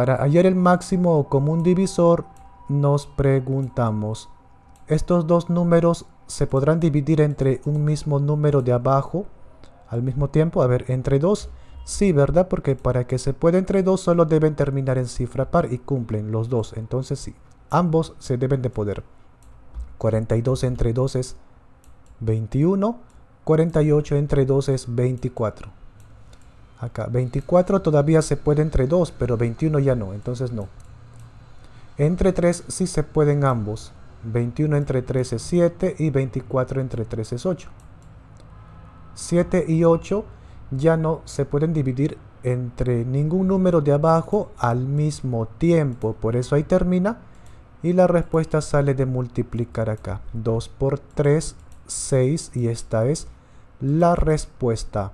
Para hallar el máximo común divisor, nos preguntamos, ¿estos dos números se podrán dividir entre un mismo número de abajo al mismo tiempo? A ver, entre dos. Sí, ¿verdad? Porque para que se pueda entre dos solo deben terminar en cifra par y cumplen los dos. Entonces sí, ambos se deben de poder. 42 entre 2 es 21, 48 entre 2 es 24 acá. 24 todavía se puede entre 2, pero 21 ya no, entonces no. Entre 3 sí se pueden ambos. 21 entre 3 es 7 y 24 entre 3 es 8. 7 y 8 ya no se pueden dividir entre ningún número de abajo al mismo tiempo. Por eso ahí termina y la respuesta sale de multiplicar acá. 2 por 3, 6 y esta es la respuesta.